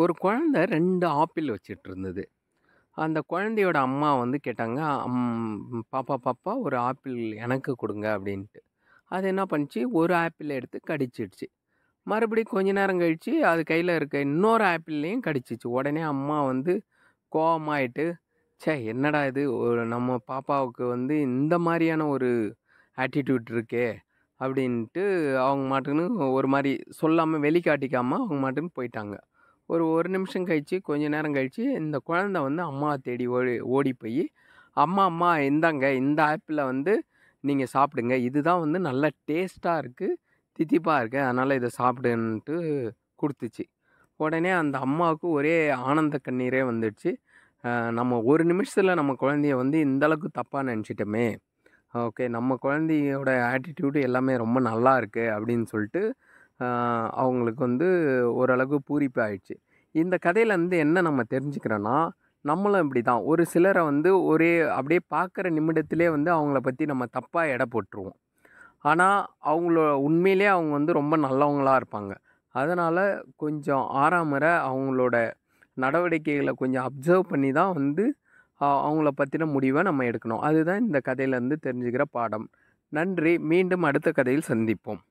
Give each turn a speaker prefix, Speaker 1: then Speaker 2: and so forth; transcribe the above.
Speaker 1: ஒரு குழந்த ரெண்டு ஆப்பிள் வச்சுட்டு இருந்தது அந்த குழந்தையோட அம்மா வந்து கேட்டாங்க அம் பாப்பா பாப்பா ஒரு ஆப்பிள் எனக்கு கொடுங்க அப்படின்ட்டு அது என்ன பண்ணிச்சு ஒரு ஆப்பிள் எடுத்து கடிச்சிடுச்சு மறுபடியும் கொஞ்ச நேரம் கழித்து அது கையில் இருக்க இன்னொரு ஆப்பிள்லேயும் கடிச்சிச்சு உடனே அம்மா வந்து கோபமாயிட்டு சே என்னடா இது ஒரு நம்ம பாப்பாவுக்கு வந்து இந்த மாதிரியான ஒரு ஆட்டிடியூட் இருக்கே அப்படின்ட்டு அவங்க மாட்டுன்னு ஒரு மாதிரி சொல்லாமல் வெளிக்காட்டிக்காமல் அவங்க மாட்டுன்னு போயிட்டாங்க ஒரு ஒரு நிமிஷம் கழித்து கொஞ்ச நேரம் கழித்து இந்த குழந்த வந்து அம்மாவை தேடி ஓடி ஓடி போய் அம்மா அம்மா இந்தாங்க இந்த ஆப்பில் வந்து நீங்கள் சாப்பிடுங்க இதுதான் வந்து நல்ல டேஸ்ட்டாக இருக்குது தித்திப்பாக இருக்குது அதனால் இதை சாப்பிடுன்ட்டு கொடுத்துச்சு உடனே அந்த அம்மாவுக்கு ஒரே ஆனந்த கண்ணீரே வந்துடுச்சு நம்ம ஒரு நிமிஷத்தில் நம்ம குழந்தைய வந்து இந்தளவுக்கு தப்பாக நினச்சிட்டோமே ஓகே நம்ம குழந்தையோட ஆட்டிடியூடு எல்லாமே ரொம்ப நல்லா இருக்குது அப்படின்னு சொல்லிட்டு அவங்களுக்கு வந்து ஓரளவு பூரிப்பு ஆயிடுச்சு இந்த கதையிலேருந்து என்ன நம்ம தெரிஞ்சுக்கிறோன்னா நம்மளும் இப்படி தான் ஒரு சிலரை வந்து ஒரே அப்படியே பார்க்குற நிமிடத்திலே வந்து அவங்கள பற்றி நம்ம தப்பாக எடை போட்டுருவோம் ஆனால் அவங்கள உண்மையிலே அவங்க வந்து ரொம்ப நல்லவங்களாக இருப்பாங்க அதனால் கொஞ்சம் ஆறாமற அவங்களோட நடவடிக்கைகளை கொஞ்சம் அப்சர்வ் பண்ணி தான் வந்து அவங்கள பற்றின முடிவை நம்ம எடுக்கணும் அதுதான் இந்த கதையிலேருந்து தெரிஞ்சுக்கிற பாடம் நன்றி மீண்டும் அடுத்த கதையில் சந்திப்போம்